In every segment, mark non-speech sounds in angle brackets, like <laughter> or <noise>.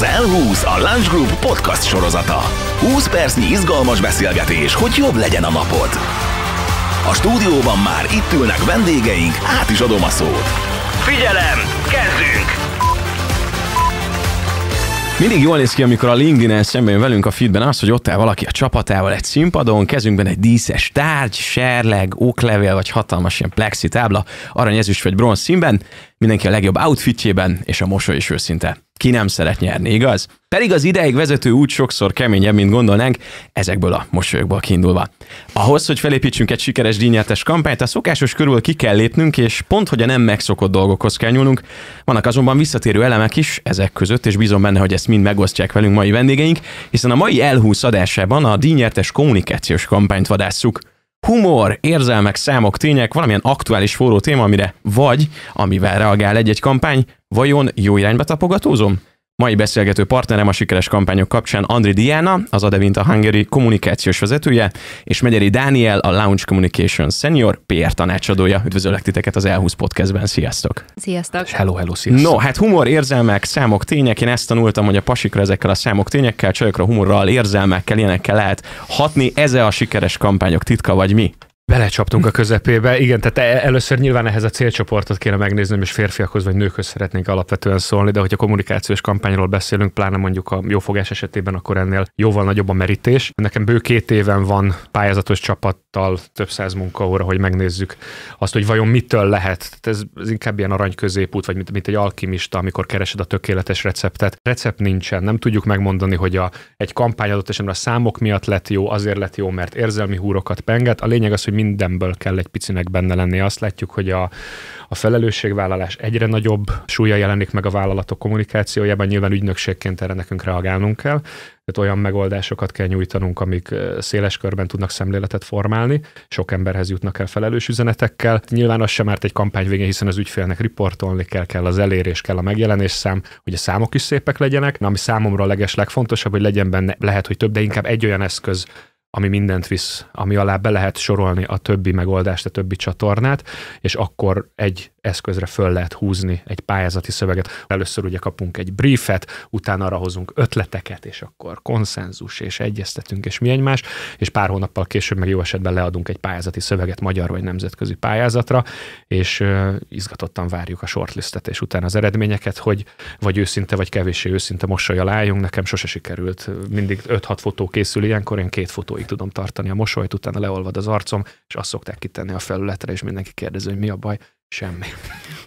az L20, a Lunch Group podcast sorozata. 20 percnyi izgalmas beszélgetés, hogy jobb legyen a napod. A stúdióban már itt ülnek vendégeink, át is adom a szót. Figyelem, kezdünk! Mindig jól néz ki, amikor a LinkedIn-en szemben velünk a feedben az, hogy ott áll valaki a csapatával egy színpadon, kezünkben egy díszes tárgy, serleg, oklevél vagy hatalmas ilyen plexi tábla, arany, ezüst vagy bronz színben, mindenki a legjobb outfitjében és a mosoly is őszinte ki nem szeret nyerni, igaz? Pedig az ideig vezető út sokszor keményebb, mint gondolnánk, ezekből a mosolyokból kiindulva. Ahhoz, hogy felépítsünk egy sikeres díjnyertes kampányt, a szokásos körül ki kell lépnünk, és pont, hogy a nem megszokott dolgokhoz kell nyúlnunk. Vannak azonban visszatérő elemek is ezek között, és bízom benne, hogy ezt mind megosztják velünk mai vendégeink, hiszen a mai elhúsz adásában a díjnyertes kommunikációs kampányt vadásszuk humor, érzelmek, számok, tények, valamilyen aktuális forró téma, amire vagy, amivel reagál egy-egy kampány, Vajon jó irányba tapogatózom? Mai beszélgető partnerem a sikeres kampányok kapcsán Andri Diana, az Adevinta Hungary kommunikációs vezetője, és Megyeri Dániel, a Launch Communications Senior PR tanácsadója. Üdvözöllek titeket az Elhúz Podcastben, sziasztok! Sziasztok! Hello, hello, sziasztok! No, hát humor, érzelmek, számok, tények. Én ezt tanultam, hogy a pasikra ezekkel a számok, tényekkel, csajokra humorral, érzelmekkel, ilyenekkel lehet hatni. Ez a sikeres kampányok titka, vagy mi? Belecsaptunk a közepébe. Igen, tehát e- először nyilván ehhez a célcsoportot kéne megnézni és férfiakhoz vagy nőkhöz szeretnénk alapvetően szólni, de hogyha kommunikációs kampányról beszélünk, pláne mondjuk a jófogás esetében, akkor ennél jóval nagyobb a merítés. Nekem bő két éven van pályázatos csapattal több száz munkaóra, hogy megnézzük azt, hogy vajon mitől lehet. Tehát ez, ez inkább ilyen arany középút, vagy mint, mint egy alkimista, amikor keresed a tökéletes receptet. Recept nincsen, nem tudjuk megmondani, hogy a, egy kampány adott esetben a számok miatt lett jó, azért lett jó, mert érzelmi húrokat penget. A lényeg az, hogy mindenből kell egy picinek benne lenni. Azt látjuk, hogy a, a felelősségvállalás egyre nagyobb súlya jelenik meg a vállalatok kommunikációjában, nyilván ügynökségként erre nekünk reagálnunk kell, tehát olyan megoldásokat kell nyújtanunk, amik széles körben tudnak szemléletet formálni, sok emberhez jutnak el felelős üzenetekkel. Nyilván az sem árt egy kampány végén, hiszen az ügyfélnek riportolni kell, kell az elérés, kell a megjelenés szám, hogy a számok is szépek legyenek, Na, ami számomra a leges legfontosabb, hogy legyen benne, lehet, hogy több, de inkább egy olyan eszköz, ami mindent visz, ami alá be lehet sorolni a többi megoldást, a többi csatornát, és akkor egy eszközre föl lehet húzni egy pályázati szöveget. Először ugye kapunk egy briefet, utána arra hozunk ötleteket, és akkor konszenzus, és egyeztetünk, és mi egymás, és pár hónappal később meg jó esetben leadunk egy pályázati szöveget magyar vagy nemzetközi pályázatra, és uh, izgatottan várjuk a shortlistet, és utána az eredményeket, hogy vagy őszinte, vagy kevéssé őszinte mosolyal álljunk, nekem sose sikerült. Mindig 5-6 fotó készül ilyenkor, én két fotó tudom tartani a mosolyt, utána leolvad az arcom, és azt szokták kitenni a felületre, és mindenki kérdezi, hogy mi a baj. Semmi.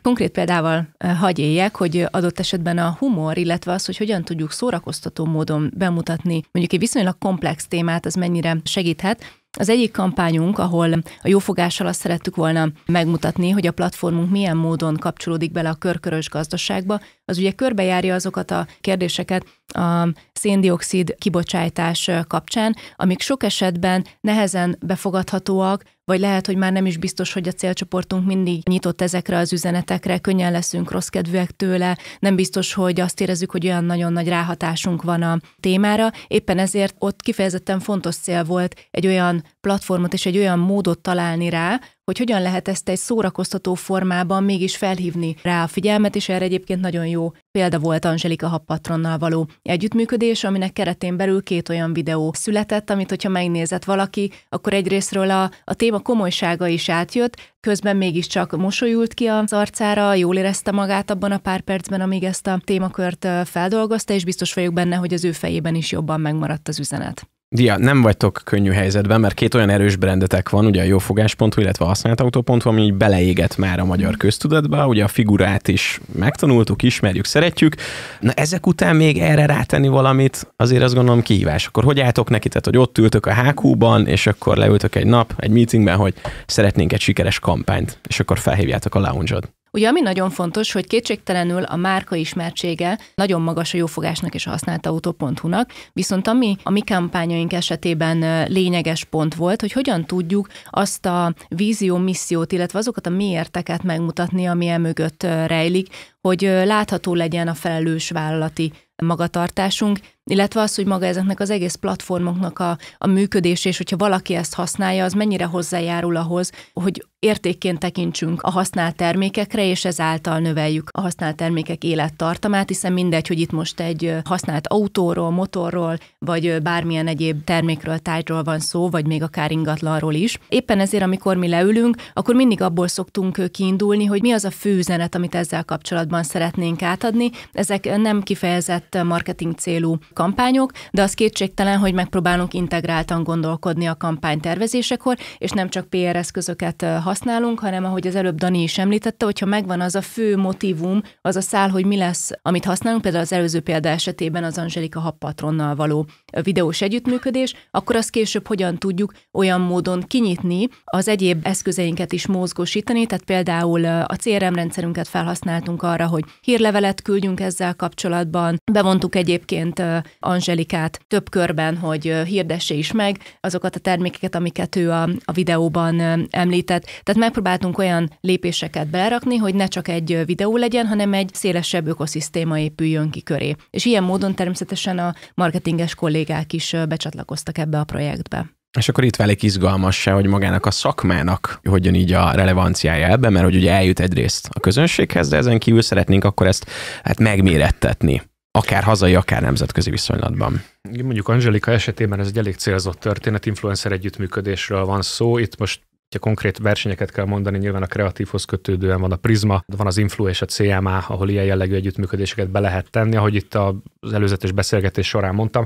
Konkrét példával hagyjék, éljek, hogy adott esetben a humor, illetve az, hogy hogyan tudjuk szórakoztató módon bemutatni mondjuk egy viszonylag komplex témát, az mennyire segíthet. Az egyik kampányunk, ahol a jófogással azt szerettük volna megmutatni, hogy a platformunk milyen módon kapcsolódik bele a körkörös gazdaságba, az ugye körbejárja azokat a kérdéseket a széndiokszid kibocsátás kapcsán, amik sok esetben nehezen befogadhatóak, vagy lehet, hogy már nem is biztos, hogy a célcsoportunk mindig nyitott ezekre az üzenetekre, könnyen leszünk rossz kedvűek tőle, nem biztos, hogy azt érezzük, hogy olyan nagyon nagy ráhatásunk van a témára. Éppen ezért ott kifejezetten fontos cél volt egy olyan platformot és egy olyan módot találni rá, hogy hogyan lehet ezt egy szórakoztató formában mégis felhívni rá a figyelmet, és erre egyébként nagyon jó példa volt Angelika Happatronnal való együttműködés, aminek keretén belül két olyan videó született, amit hogyha megnézett valaki, akkor egyrésztről a, a téma komolysága is átjött, közben mégiscsak mosolyult ki az arcára, jól érezte magát abban a pár percben, amíg ezt a témakört feldolgozta, és biztos vagyok benne, hogy az ő fejében is jobban megmaradt az üzenet. Dia, nem vagytok könnyű helyzetben, mert két olyan erős brendetek van, ugye a jófogás.hu, illetve a használtautó.hu, ami így beleégett már a magyar köztudatba, ugye a figurát is megtanultuk, ismerjük, szeretjük. Na ezek után még erre rátenni valamit, azért azt gondolom kihívás. Akkor hogy álltok neki, tehát hogy ott ültök a HQ-ban, és akkor leültök egy nap, egy meetingben, hogy szeretnénk egy sikeres kampányt, és akkor felhívjátok a lounge ot Ugye ami nagyon fontos, hogy kétségtelenül a márka ismertsége nagyon magas a jófogásnak és a használt autó.hu-nak, viszont ami a mi kampányaink esetében lényeges pont volt, hogy hogyan tudjuk azt a vízió, missziót, illetve azokat a miérteket megmutatni, ami el mögött rejlik, hogy látható legyen a felelős vállalati magatartásunk, illetve az, hogy maga ezeknek az egész platformoknak a, a működés, és hogyha valaki ezt használja, az mennyire hozzájárul ahhoz, hogy értékként tekintsünk a használt termékekre, és ezáltal növeljük a használt termékek élettartamát, hiszen mindegy, hogy itt most egy használt autóról, motorról, vagy bármilyen egyéb termékről, tárgyról van szó, vagy még akár ingatlanról is. Éppen ezért, amikor mi leülünk, akkor mindig abból szoktunk kiindulni, hogy mi az a fő üzenet, amit ezzel kapcsolatban szeretnénk átadni. Ezek nem kifejezett marketing célú kampányok, de az kétségtelen, hogy megpróbálunk integráltan gondolkodni a kampány tervezésekor, és nem csak PR eszközöket használunk, hanem ahogy az előbb Dani is említette, hogyha megvan az a fő motivum, az a szál, hogy mi lesz, amit használunk, például az előző példa esetében az Angelika Happatronnal való videós együttműködés, akkor azt később hogyan tudjuk olyan módon kinyitni, az egyéb eszközeinket is mozgósítani, tehát például a CRM rendszerünket felhasználtunk arra, hogy hírlevelet küldjünk ezzel kapcsolatban, bevontuk egyébként Angelikát több körben, hogy hirdesse is meg azokat a termékeket, amiket ő a, a videóban említett. Tehát megpróbáltunk olyan lépéseket belerakni, hogy ne csak egy videó legyen, hanem egy szélesebb ökoszisztéma épüljön ki köré. És ilyen módon természetesen a marketinges kollégák is becsatlakoztak ebbe a projektbe. És akkor itt válik izgalmas se, hogy magának a szakmának hogyan így a relevanciája ebbe, mert hogy ugye eljut egyrészt a közönséghez, de ezen kívül szeretnénk akkor ezt hát megmérettetni akár hazai, akár nemzetközi viszonylatban. Mondjuk Angelika esetében ez egy elég célzott történet, influencer együttműködésről van szó. Itt most ha konkrét versenyeket kell mondani, nyilván a kreatívhoz kötődően van a Prisma, van az Influ és a CMA, ahol ilyen jellegű együttműködéseket be lehet tenni, ahogy itt az előzetes beszélgetés során mondtam.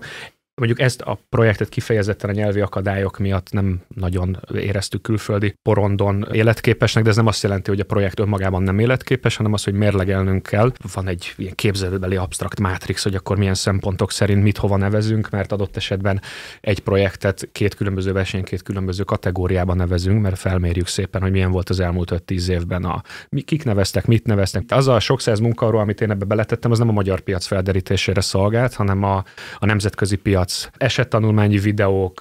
Mondjuk ezt a projektet kifejezetten a nyelvi akadályok miatt nem nagyon éreztük külföldi porondon életképesnek, de ez nem azt jelenti, hogy a projekt önmagában nem életképes, hanem az, hogy mérlegelnünk kell. Van egy ilyen képzelőbeli abstrakt mátrix, hogy akkor milyen szempontok szerint mit hova nevezünk, mert adott esetben egy projektet két különböző verseny, két különböző kategóriában nevezünk, mert felmérjük szépen, hogy milyen volt az elmúlt 5-10 évben a mi, kik neveztek, mit neveztek. Az a sok száz munkaról, amit én ebbe beletettem, az nem a magyar piac felderítésére szolgált, hanem a, a nemzetközi piac piac, esettanulmányi videók,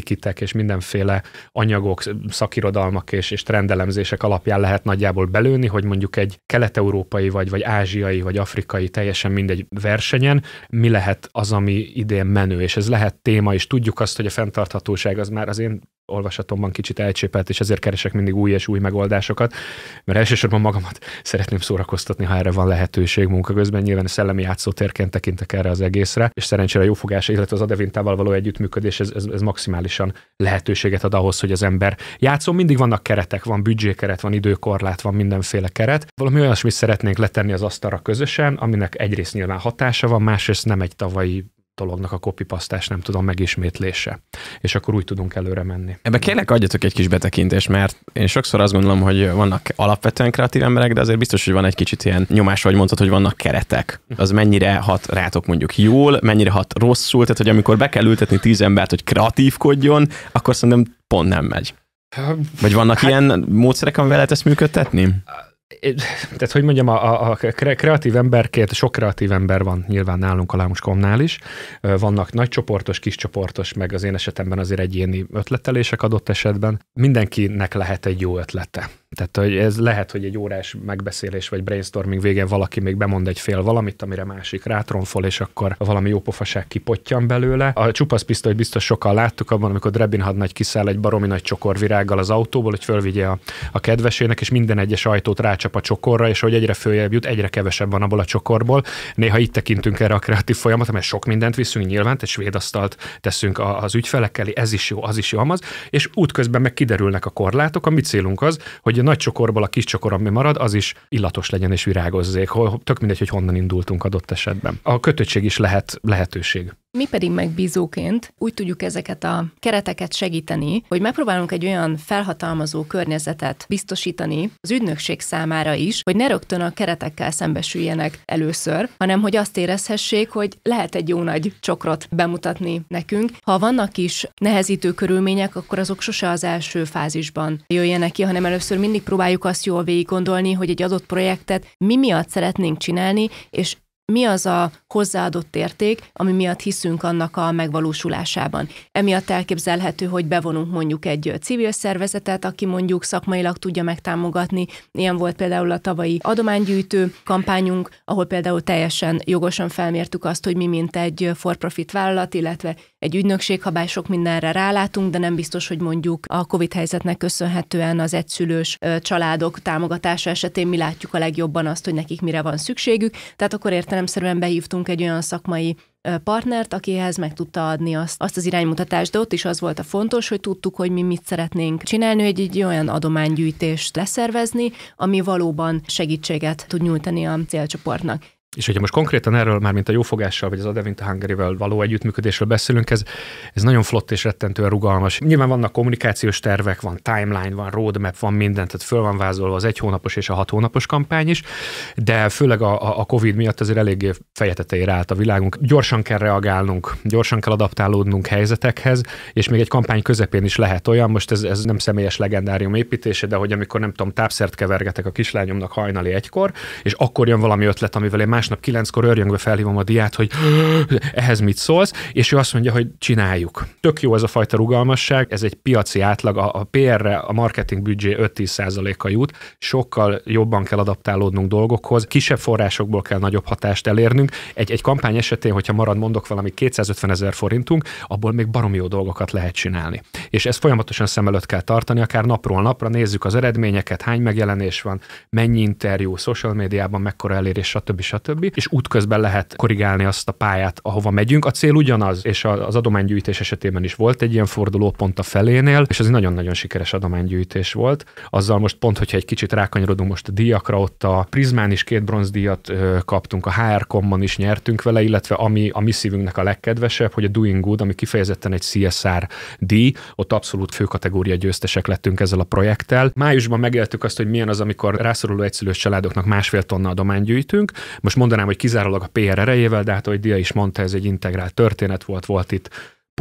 kitek és mindenféle anyagok, szakirodalmak és, és trendelemzések alapján lehet nagyjából belőni, hogy mondjuk egy kelet-európai vagy, vagy ázsiai vagy afrikai, teljesen mindegy versenyen mi lehet az, ami idén menő, és ez lehet téma, és tudjuk azt, hogy a fenntarthatóság az már az én olvasatomban kicsit elcsépelt, és ezért keresek mindig új és új megoldásokat, mert elsősorban magamat szeretném szórakoztatni, ha erre van lehetőség munka közben. Nyilván szellemi játszótérként tekintek erre az egészre, és szerencsére a jófogás, illetve az adevintával való együttműködés, ez, ez, ez maximálisan lehetőséget ad ahhoz, hogy az ember játszó. Mindig vannak keretek, van büdzsékeret, van időkorlát, van mindenféle keret. Valami olyasmit szeretnénk letenni az asztalra közösen, aminek egyrészt nyilván hatása van, másrészt nem egy tavalyi dolognak a kopipasztás, nem tudom, megismétlése. És akkor úgy tudunk előre menni. Ebbe kérlek adjatok egy kis betekintést, mert én sokszor azt gondolom, hogy vannak alapvetően kreatív emberek, de azért biztos, hogy van egy kicsit ilyen nyomás, vagy mondtad, hogy vannak keretek. Az mennyire hat rátok mondjuk jól, mennyire hat rosszul, tehát hogy amikor be kell ültetni tíz embert, hogy kreatívkodjon, akkor szerintem pont nem megy. Vagy vannak hát, ilyen módszerek, amivel lehet ezt működtetni? tehát hogy mondjam, a, a kreatív emberként, sok kreatív ember van nyilván nálunk a Lámoskomnál is. Vannak nagy csoportos, kis csoportos, meg az én esetemben azért egyéni ötletelések adott esetben. Mindenkinek lehet egy jó ötlete. Tehát hogy ez lehet, hogy egy órás megbeszélés vagy brainstorming végén valaki még bemond egy fél valamit, amire másik rátronfol, és akkor valami jó pofaság kipottyan belőle. A csupasz pisztoly biztos sokan láttuk abban, amikor Drebin hadnagy kiszáll egy baromi nagy csokorvirággal az autóból, hogy fölvigye a, a kedvesének, és minden egyes ajtót rácsap a csokorra, és hogy egyre följebb jut, egyre kevesebb van abból a csokorból. Néha itt tekintünk erre a kreatív folyamatra, mert sok mindent viszünk nyilván, egy svédasztalt teszünk az ügyfelekkel, ez is jó, az is jó, amaz, és útközben meg kiderülnek a korlátok. A mi célunk az, hogy nagy csokorból a kis csokor, ami marad, az is illatos legyen és virágozzék. Tök mindegy, hogy honnan indultunk adott esetben. A kötöttség is lehet lehetőség. Mi pedig megbízóként úgy tudjuk ezeket a kereteket segíteni, hogy megpróbálunk egy olyan felhatalmazó környezetet biztosítani az ügynökség számára is, hogy ne rögtön a keretekkel szembesüljenek először, hanem hogy azt érezhessék, hogy lehet egy jó nagy csokrot bemutatni nekünk. Ha vannak is nehezítő körülmények, akkor azok sose az első fázisban jöjjenek ki, hanem először mindig próbáljuk azt jól végig gondolni, hogy egy adott projektet mi miatt szeretnénk csinálni, és mi az a hozzáadott érték, ami miatt hiszünk annak a megvalósulásában. Emiatt elképzelhető, hogy bevonunk mondjuk egy civil szervezetet, aki mondjuk szakmailag tudja megtámogatni. Ilyen volt például a tavalyi adománygyűjtő kampányunk, ahol például teljesen jogosan felmértük azt, hogy mi, mint egy for-profit vállalat, illetve egy ügynökség, ha bár sok mindenre rálátunk, de nem biztos, hogy mondjuk a COVID helyzetnek köszönhetően az egyszülős családok támogatása esetén mi látjuk a legjobban azt, hogy nekik mire van szükségük. Tehát akkor értelemszerűen behívtunk találtunk egy olyan szakmai partnert, akihez meg tudta adni azt, azt az iránymutatást, de ott is az volt a fontos, hogy tudtuk, hogy mi mit szeretnénk csinálni, hogy egy olyan adománygyűjtést leszervezni, ami valóban segítséget tud nyújtani a célcsoportnak. És hogyha most konkrétan erről már, mint a jófogással, vagy az Adevinta Hungary-vel való együttműködésről beszélünk, ez, ez nagyon flott és rettentően rugalmas. Nyilván vannak kommunikációs tervek, van timeline, van roadmap, van minden, tehát föl van vázolva az egy hónapos és a hat hónapos kampány is, de főleg a, a COVID miatt azért eléggé fejeteteire állt a világunk. Gyorsan kell reagálnunk, gyorsan kell adaptálódnunk helyzetekhez, és még egy kampány közepén is lehet olyan, most ez, ez nem személyes legendárium építése, de hogy amikor nem tudom, tápszert kevergetek a kislányomnak hajnali egykor, és akkor jön valami ötlet, amivel én más másnap kilenckor örjöngve felhívom a diát, hogy <gasps> ehhez mit szólsz, és ő azt mondja, hogy csináljuk. Tök jó ez a fajta rugalmasság, ez egy piaci átlag, a, a PR-re a marketing büdzsé 5-10%-a jut, sokkal jobban kell adaptálódnunk dolgokhoz, kisebb forrásokból kell nagyobb hatást elérnünk. Egy, egy kampány esetén, hogyha marad mondok valami 250 ezer forintunk, abból még baromi jó dolgokat lehet csinálni. És ezt folyamatosan szem előtt kell tartani, akár napról napra nézzük az eredményeket, hány megjelenés van, mennyi interjú, social médiában mekkora elérés, stb. stb stb. És útközben lehet korrigálni azt a pályát, ahova megyünk. A cél ugyanaz, és az adománygyűjtés esetében is volt egy ilyen forduló pont a felénél, és ez egy nagyon-nagyon sikeres adománygyűjtés volt. Azzal most pont, hogyha egy kicsit rákanyarodunk most a díjakra, ott a Prizmán is két bronzdíjat kaptunk, a HR Common is nyertünk vele, illetve ami a mi szívünknek a legkedvesebb, hogy a Doing Good, ami kifejezetten egy CSR díj, ott abszolút főkategória győztesek lettünk ezzel a projekttel. Májusban megéltük azt, hogy milyen az, amikor rászoruló egyszülős családoknak másfél tonna adományt gyűjtünk. Most mondanám, hogy kizárólag a PR erejével, de hát ahogy Dia is mondta, ez egy integrált történet volt, volt itt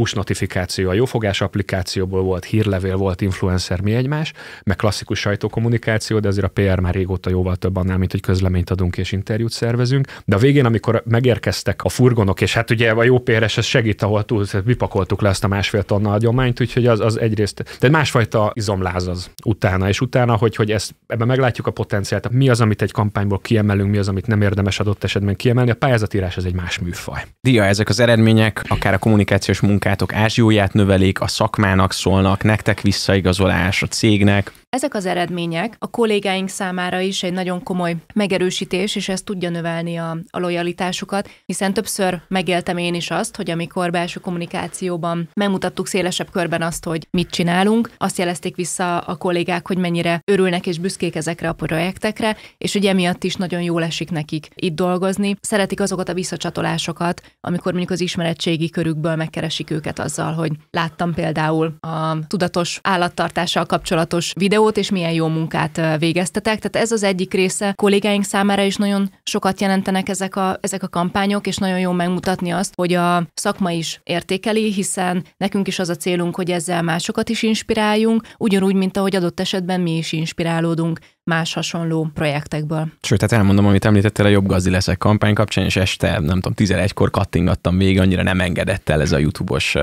push notifikáció a jófogás applikációból volt, hírlevél volt, influencer, mi egymás, meg klasszikus sajtókommunikáció, de azért a PR már régóta jóval több annál, mint hogy közleményt adunk és interjút szervezünk. De a végén, amikor megérkeztek a furgonok, és hát ugye a jó PRS ez segít, ahol túl, mi pakoltuk le azt a másfél tonna agyományt, úgyhogy az, az egyrészt, de másfajta izomláz az utána, és utána, hogy, hogy ezt, ebben meglátjuk a potenciált, mi az, amit egy kampányból kiemelünk, mi az, amit nem érdemes adott esetben kiemelni, a pályázatírás ez egy más műfaj. Dia, ezek az eredmények, akár a kommunikációs munka munkátok ázsióját növelik, a szakmának szólnak, nektek visszaigazolás, a cégnek, ezek az eredmények a kollégáink számára is egy nagyon komoly megerősítés, és ez tudja növelni a, a lojalitásukat, hiszen többször megéltem én is azt, hogy amikor belső kommunikációban megmutattuk szélesebb körben azt, hogy mit csinálunk, azt jelezték vissza a kollégák, hogy mennyire örülnek és büszkék ezekre a projektekre, és ugye emiatt is nagyon jól esik nekik itt dolgozni. Szeretik azokat a visszacsatolásokat, amikor mondjuk az ismeretségi körükből megkeresik őket azzal, hogy láttam például a tudatos állattartással kapcsolatos videó, videót, és milyen jó munkát végeztetek. Tehát ez az egyik része kollégáink számára is nagyon sokat jelentenek ezek a, ezek a kampányok, és nagyon jó megmutatni azt, hogy a szakma is értékeli, hiszen nekünk is az a célunk, hogy ezzel másokat is inspiráljunk, ugyanúgy, mint ahogy adott esetben mi is inspirálódunk más hasonló projektekből. Sőt, tehát elmondom, amit említettél a Jobb gazdi leszek kampány kapcsán, és este, nem tudom, 11-kor kattingattam végig, annyira nem engedett el ez a YouTube-os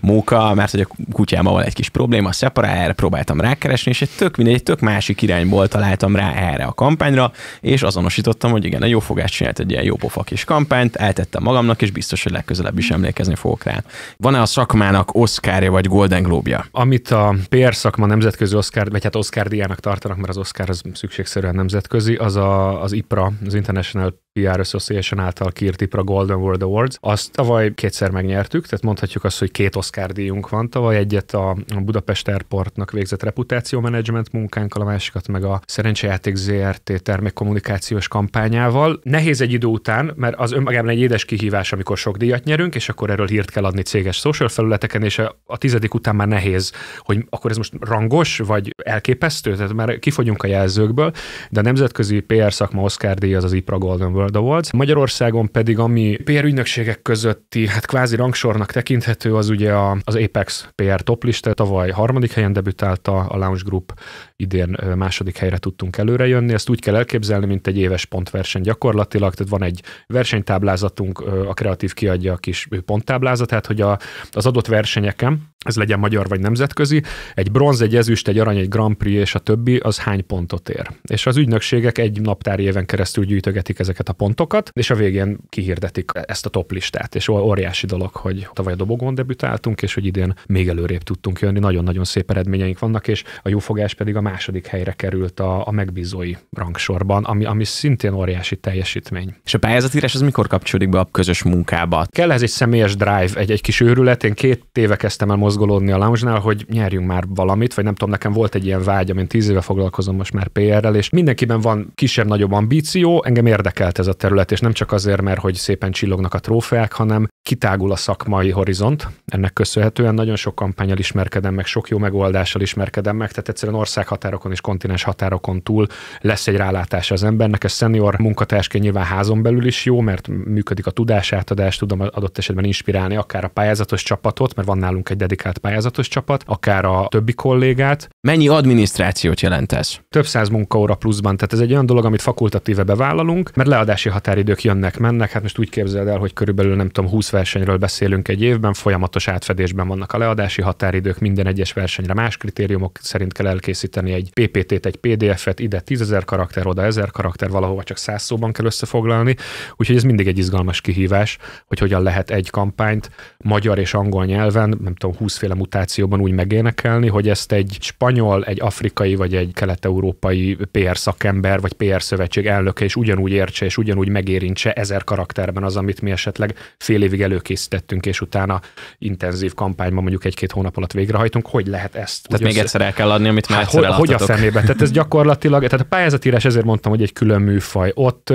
móka, mert hogy a kutyámmal van egy kis probléma, szeparál, erre próbáltam rákeresni, és egy tök mindegy, egy tök másik irányból találtam rá erre a kampányra, és azonosítottam, hogy igen, a jó fogás csinált egy ilyen pofa kis kampányt, eltettem magamnak, és biztos, hogy legközelebb is emlékezni fogok rá. Van-e a szakmának Oscarja vagy Golden Globja? Amit a PR szakma nemzetközi Oscar, vagy hát Oscar díjának tartanak, mert az Oscar az szükségszerűen nemzetközi, az a, az IPRA, az International PR Association által kiírt IPRA Golden World Awards. Azt tavaly kétszer megnyertük, tehát mondhatjuk azt, hogy két Oscar díjunk van. Tavaly egyet a Budapest Airportnak végzett reputáció management munkánkkal, a másikat meg a Szerencsejáték ZRT termékkommunikációs kampányával. Nehéz egy idő után, mert az önmagában egy édes kihívás, amikor sok díjat nyerünk, és akkor erről hírt kell adni céges social felületeken, és a a tizedik után már nehéz, hogy akkor ez most rangos, vagy elképesztő, tehát már kifogyunk a jelző mezőkből, de a nemzetközi PR szakma Oscar díj az az IPRA Golden World Awards. Magyarországon pedig ami PR ügynökségek közötti, hát kvázi rangsornak tekinthető, az ugye a, az Apex PR toplista, tavaly harmadik helyen debütálta a Lounge Group, idén második helyre tudtunk előrejönni. Ezt úgy kell elképzelni, mint egy éves pontverseny gyakorlatilag, tehát van egy versenytáblázatunk, a kreatív kiadja a kis ponttáblázatát, hogy a, az adott versenyeken ez legyen magyar vagy nemzetközi, egy bronz, egy ezüst, egy arany, egy Grand Prix és a többi, az hány pontot ér. És az ügynökségek egy naptári éven keresztül gyűjtögetik ezeket a pontokat, és a végén kihirdetik ezt a top listát. És óriási dolog, hogy tavaly a dobogón debütáltunk, és hogy idén még előrébb tudtunk jönni. Nagyon-nagyon szép eredményeink vannak, és a jófogás pedig a második helyre került a, a megbízói rangsorban, ami, ami szintén óriási teljesítmény. És a pályázatírás az mikor kapcsolódik be a közös munkába? Kell ez egy személyes drive, egy, egy kis őrület. Én két éve kezdtem el mozgolódni a lounge-nál, hogy nyerjünk már valamit, vagy nem tudom, nekem volt egy ilyen vágy, amint tíz éve foglalkozom most már PR-rel, és mindenkiben van kisebb-nagyobb ambíció, engem érdekelt ez a terület, és nem csak azért, mert hogy szépen csillognak a trófeák, hanem kitágul a szakmai horizont. Ennek köszönhetően nagyon sok kampányal ismerkedem meg, sok jó megoldással ismerkedem meg, tehát egyszerűen országhatárokon és kontinens határokon túl lesz egy rálátás az embernek. Ez szenior munkatársként nyilván házon belül is jó, mert működik a tudásátadás, tudom adott esetben inspirálni akár a pályázatos csapatot, mert van nálunk egy kvalifikált pályázatos csapat, akár a többi kollégát. Mennyi adminisztrációt jelent ez? Több száz munkaóra pluszban, tehát ez egy olyan dolog, amit fakultatíve bevállalunk, mert leadási határidők jönnek, mennek, hát most úgy képzeld el, hogy körülbelül nem tudom, 20 versenyről beszélünk egy évben, folyamatos átfedésben vannak a leadási határidők, minden egyes versenyre más kritériumok szerint kell elkészíteni egy PPT-t, egy PDF-et, ide ezer karakter, oda 1000 karakter, valahova csak 100 szóban kell összefoglalni, úgyhogy ez mindig egy izgalmas kihívás, hogy hogyan lehet egy kampányt magyar és angol nyelven, nem tudom, 20 mutációban úgy megénekelni, hogy ezt egy spanyol, egy afrikai vagy egy kelet-európai PR szakember vagy PR szövetség elnöke is ugyanúgy értse és ugyanúgy megérintse ezer karakterben az, amit mi esetleg fél évig előkészítettünk, és utána intenzív kampányban mondjuk egy-két hónap alatt végrehajtunk, hogy lehet ezt. Tehát még az... egyszer el kell adni, amit már hát, hogy, hogy a szemébe? Tehát ez gyakorlatilag, tehát a pályázatírás ezért mondtam, hogy egy külön műfaj. Ott,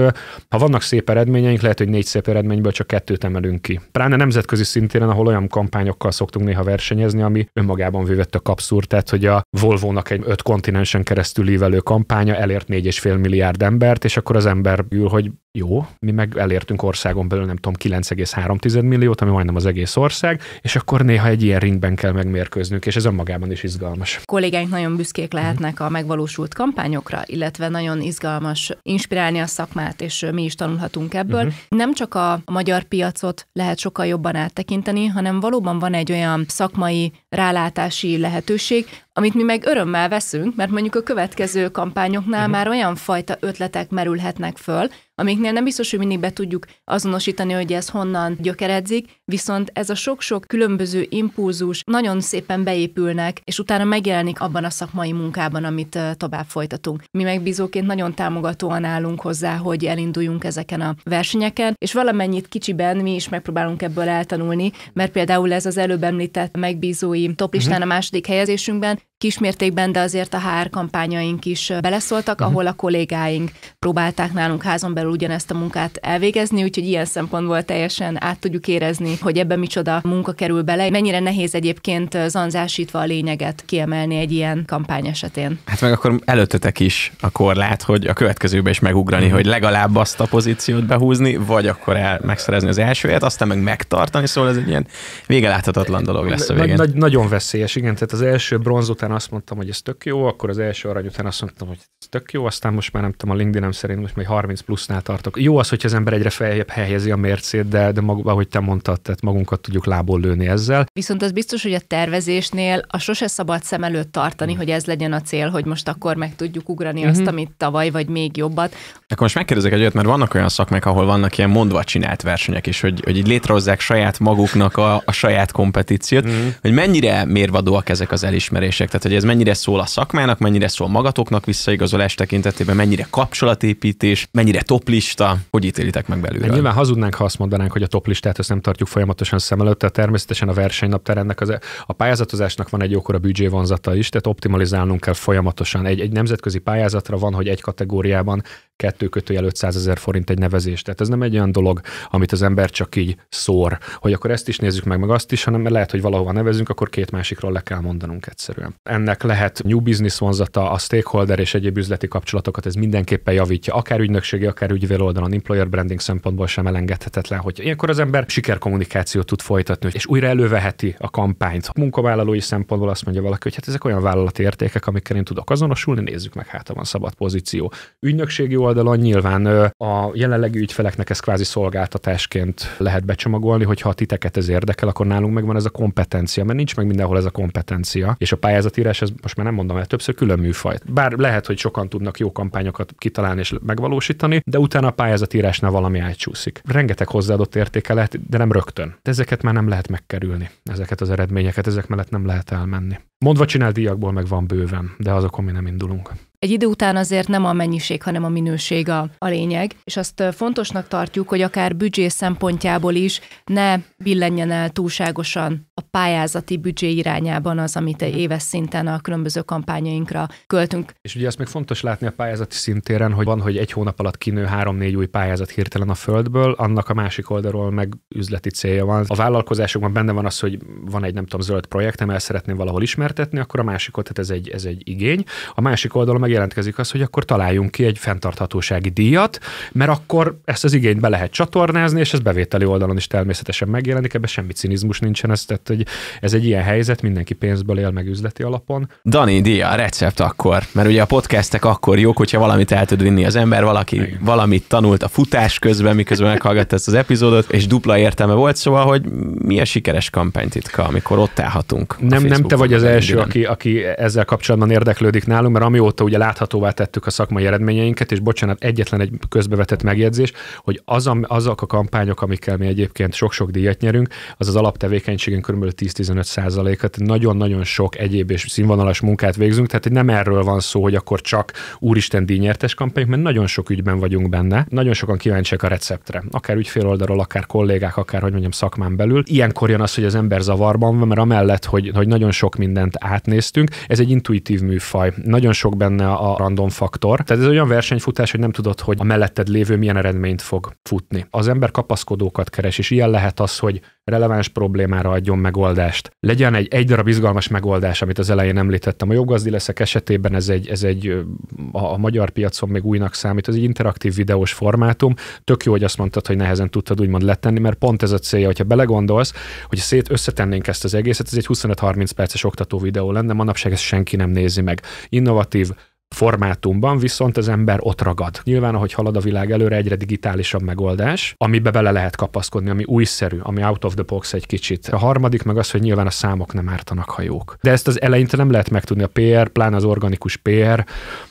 ha vannak szép eredményeink, lehet, hogy négy szép eredményből csak kettőt emelünk ki. Práne nemzetközi szintén, ahol olyan kampányokkal szoktunk néha versenyezni, versenyezni, ami önmagában vévett a kapszúr, tehát hogy a Volvo-nak egy öt kontinensen keresztül ívelő kampánya elért 4,5 milliárd embert, és akkor az ember ül, hogy jó, mi meg elértünk országon belül, nem tudom, 9,3 milliót, ami majdnem az egész ország, és akkor néha egy ilyen ringben kell megmérkőznünk, és ez önmagában is izgalmas. A kollégáink nagyon büszkék lehetnek a megvalósult kampányokra, illetve nagyon izgalmas inspirálni a szakmát, és mi is tanulhatunk ebből. Uh-huh. Nem csak a magyar piacot lehet sokkal jobban áttekinteni, hanem valóban van egy olyan szakmai rálátási lehetőség, amit mi meg örömmel veszünk, mert mondjuk a következő kampányoknál uh-huh. már olyan fajta ötletek merülhetnek föl, amiknél nem biztos, hogy mindig be tudjuk azonosítani, hogy ez honnan gyökeredzik, viszont ez a sok-sok különböző impulzus nagyon szépen beépülnek, és utána megjelenik abban a szakmai munkában, amit tovább folytatunk. Mi megbízóként nagyon támogatóan állunk hozzá, hogy elinduljunk ezeken a versenyeken, és valamennyit kicsiben mi is megpróbálunk ebből eltanulni, mert például ez az előbb említett megbízói toplistán uh-huh. Mhm. a második helyezésünkben, kismértékben, de azért a HR kampányaink is beleszóltak, uh-huh. ahol a kollégáink próbálták nálunk házon belül ugyanezt a munkát elvégezni, úgyhogy ilyen szempontból teljesen át tudjuk érezni, hogy ebben micsoda munka kerül bele. Mennyire nehéz egyébként zanzásítva a lényeget kiemelni egy ilyen kampány esetén. Hát meg akkor előttetek is a korlát, hogy a következőbe is megugrani, mhm. hogy legalább azt a pozíciót behúzni, vagy akkor el megszerezni az elsőjét, aztán meg megtartani, szóval ez egy ilyen végeláthatatlan dolog lesz a végén. Nagy, nagyon veszélyes, igen, tehát az első bronz után azt mondtam, hogy ez tök jó, akkor az első arany után azt mondtam, hogy ez tök jó, aztán most már nem tudom, a linkedin szerint most még 30 plusznál tartok. Jó az, hogy az ember egyre feljebb helyezi a mércét, de, de mag, ahogy te mondtad, tehát magunkat tudjuk lából lőni ezzel. Viszont az biztos, hogy a tervezésnél a sose szabad szem előtt tartani, mm. hogy ez legyen a cél, hogy most akkor meg tudjuk ugrani mm-hmm. azt, amit tavaly, vagy még jobbat. Akkor most megkérdezek egy olyat, mert vannak olyan szakmák, ahol vannak ilyen mondva csinált versenyek is, hogy, hogy így létrehozzák saját maguknak a, a saját kompetíciót, mm. hogy mennyire mérvadóak ezek az elismerések? Tehát tehát, hogy ez mennyire szól a szakmának, mennyire szól magatoknak visszaigazolás tekintetében, mennyire kapcsolatépítés, mennyire toplista, hogy ítélitek meg belőle? Hát nyilván hazudnánk, ha azt mondanánk, hogy a toplistát ezt nem tartjuk folyamatosan szem előtt, tehát természetesen a versenynaptár ennek az, e- a pályázatozásnak van egy jókora büdzsé vonzata is, tehát optimalizálnunk kell folyamatosan. Egy, egy nemzetközi pályázatra van, hogy egy kategóriában kettő kötőjel 500 ezer forint egy nevezés. Tehát ez nem egy olyan dolog, amit az ember csak így szór, hogy akkor ezt is nézzük meg, meg azt is, hanem lehet, hogy valahova nevezünk, akkor két másikról le kell mondanunk egyszerűen. Ennek lehet new business vonzata, a stakeholder és egyéb üzleti kapcsolatokat ez mindenképpen javítja, akár ügynökségi, akár ügyvél oldalon, employer branding szempontból sem elengedhetetlen, hogy ilyenkor az ember sikerkommunikációt tud folytatni, és újra előveheti a kampányt. A munkavállalói szempontból azt mondja valaki, hogy hát ezek olyan vállalati értékek, amikkel én tudok azonosulni, nézzük meg, hát van szabad pozíció. Ügynökségi oldalon nyilván a jelenlegi ügyfeleknek ez kvázi szolgáltatásként lehet becsomagolni, hogyha a titeket ez érdekel, akkor nálunk megvan ez a kompetencia, mert nincs meg mindenhol ez a kompetencia. És a pályázatírás, ez most már nem mondom el többször, külön műfaj. Bár lehet, hogy sokan tudnak jó kampányokat kitalálni és megvalósítani, de utána a pályázatírásnál valami átcsúszik. Rengeteg hozzáadott értéke lehet, de nem rögtön. De ezeket már nem lehet megkerülni, ezeket az eredményeket, ezek mellett nem lehet elmenni. Mondva csinál díjakból meg van bőven, de azokon mi nem indulunk egy idő után azért nem a mennyiség, hanem a minőség a, a lényeg, és azt fontosnak tartjuk, hogy akár büdzsé szempontjából is ne billenjen el túlságosan a pályázati büdzsé irányában az, amit éves szinten a különböző kampányainkra költünk. És ugye azt még fontos látni a pályázati szintéren, hogy van, hogy egy hónap alatt kinő három-négy új pályázat hirtelen a földből, annak a másik oldalról meg üzleti célja van. A vállalkozásokban benne van az, hogy van egy nem tudom zöld projektem, el szeretném valahol ismertetni, akkor a másik tehát ez egy, ez egy igény. A másik oldalon meg jelentkezik az, hogy akkor találjunk ki egy fenntarthatósági díjat, mert akkor ezt az igényt be lehet csatornázni, és ez bevételi oldalon is természetesen megjelenik, ebben semmi cinizmus nincsen, ez, tehát, hogy ez egy ilyen helyzet, mindenki pénzből él meg üzleti alapon. Dani, díja, a recept akkor, mert ugye a podcastek akkor jók, hogyha valamit el tud vinni az ember, valaki Igen. valamit tanult a futás közben, miközben meghallgatta ezt az epizódot, és dupla értelme volt, szóval, hogy mi a sikeres kampánytitka, amikor ott állhatunk. Nem, nem te vagy az első, aki, aki ezzel kapcsolatban érdeklődik nálunk, mert amióta ugye láthatóvá tettük a szakmai eredményeinket, és bocsánat, egyetlen egy közbevetett megjegyzés, hogy az a, azok a kampányok, amikkel mi egyébként sok-sok díjat nyerünk, az az alaptevékenységen kb. 10-15 százalékat, nagyon-nagyon sok egyéb és színvonalas munkát végzünk, tehát nem erről van szó, hogy akkor csak úristen díjnyertes kampányok, mert nagyon sok ügyben vagyunk benne, nagyon sokan kíváncsiak a receptre, akár ügyfél oldalról, akár kollégák, akár, hogy mondjam, szakmán belül. Ilyenkor jön az, hogy az ember zavarban van, mert amellett, hogy, hogy nagyon sok mindent átnéztünk, ez egy intuitív műfaj. Nagyon sok benne a random faktor. Tehát ez olyan versenyfutás, hogy nem tudod, hogy a melletted lévő milyen eredményt fog futni. Az ember kapaszkodókat keres, és ilyen lehet az, hogy releváns problémára adjon megoldást. Legyen egy, egy darab izgalmas megoldás, amit az elején említettem. A joggazdi leszek esetében ez egy, ez egy a, a magyar piacon még újnak számít, ez egy interaktív videós formátum. Tök jó, hogy azt mondtad, hogy nehezen tudtad úgymond letenni, mert pont ez a célja, hogyha belegondolsz, hogy szét összetennénk ezt az egészet, ez egy 25-30 perces oktató videó lenne, manapság ezt senki nem nézi meg. Innovatív, formátumban, viszont az ember ott ragad. Nyilván, ahogy halad a világ előre, egyre digitálisabb megoldás, amibe bele lehet kapaszkodni, ami újszerű, ami out of the box egy kicsit. A harmadik meg az, hogy nyilván a számok nem ártanak, ha jók. De ezt az eleinte nem lehet megtudni. A PR, plán az organikus PR,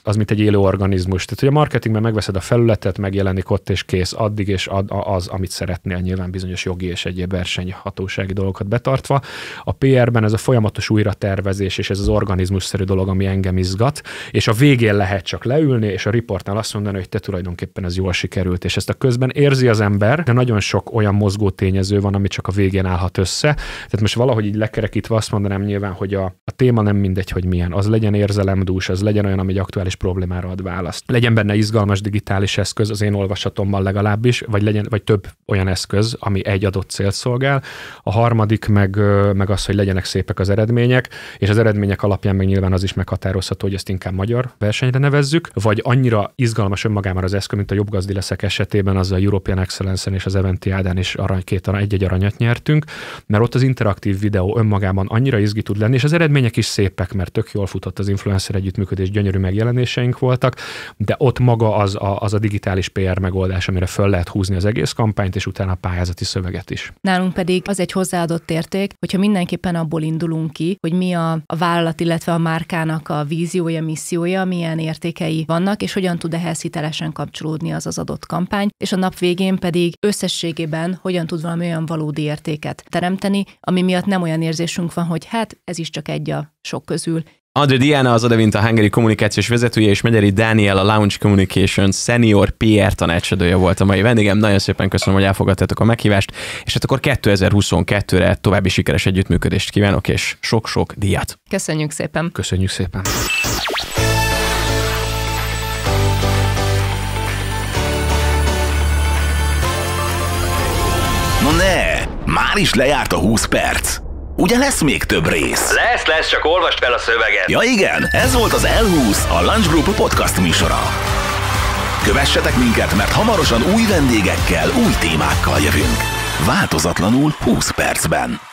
az mint egy élő organizmus. Tehát, hogy a marketingben megveszed a felületet, megjelenik ott és kész, addig és ad az, amit szeretnél, nyilván bizonyos jogi és egyéb versenyhatósági dolgokat betartva. A PR-ben ez a folyamatos újratervezés és ez az organizmusszerű dolog, ami engem izgat, és a vég végén lehet csak leülni, és a riportnál azt mondani, hogy te tulajdonképpen ez jól sikerült, és ezt a közben érzi az ember, de nagyon sok olyan mozgó tényező van, ami csak a végén állhat össze. Tehát most valahogy így lekerekítve azt mondanám nyilván, hogy a, a téma nem mindegy, hogy milyen. Az legyen érzelemdús, az legyen olyan, ami egy aktuális problémára ad választ. Legyen benne izgalmas digitális eszköz az én olvasatommal legalábbis, vagy legyen vagy több olyan eszköz, ami egy adott célt szolgál. A harmadik meg, meg az, hogy legyenek szépek az eredmények, és az eredmények alapján meg nyilván az is meghatározható, hogy ezt inkább magyar versenyre nevezzük, vagy annyira izgalmas önmagában az eszköz, mint a jobb gazdi leszek esetében, az a European excellence és az Ádán is arany két egy-egy aranyat nyertünk, mert ott az interaktív videó önmagában annyira izgi tud lenni, és az eredmények is szépek, mert tök jól futott az influencer együttműködés, gyönyörű megjelenéseink voltak, de ott maga az a, az a digitális PR megoldás, amire föl lehet húzni az egész kampányt, és utána a pályázati szöveget is. Nálunk pedig az egy hozzáadott érték, hogyha mindenképpen abból indulunk ki, hogy mi a, a vállalat, illetve a márkának a víziója, missziója, milyen értékei vannak, és hogyan tud ehhez hitelesen kapcsolódni az az adott kampány, és a nap végén pedig összességében hogyan tud valami olyan valódi értéket teremteni, ami miatt nem olyan érzésünk van, hogy hát ez is csak egy a sok közül, André Diana az Adevint a Hungary kommunikációs vezetője, és Megyeri Daniel a Lounge Communication senior PR tanácsadója volt a mai vendégem. Nagyon szépen köszönöm, hogy elfogadtátok a meghívást, és hát akkor 2022-re további sikeres együttműködést kívánok, és sok-sok díjat. Köszönjük szépen. Köszönjük szépen. már is lejárt a 20 perc. Ugye lesz még több rész? Lesz, lesz, csak olvast fel a szöveget. Ja igen, ez volt az L20, a Lunch Group podcast műsora. Kövessetek minket, mert hamarosan új vendégekkel, új témákkal jövünk. Változatlanul 20 percben.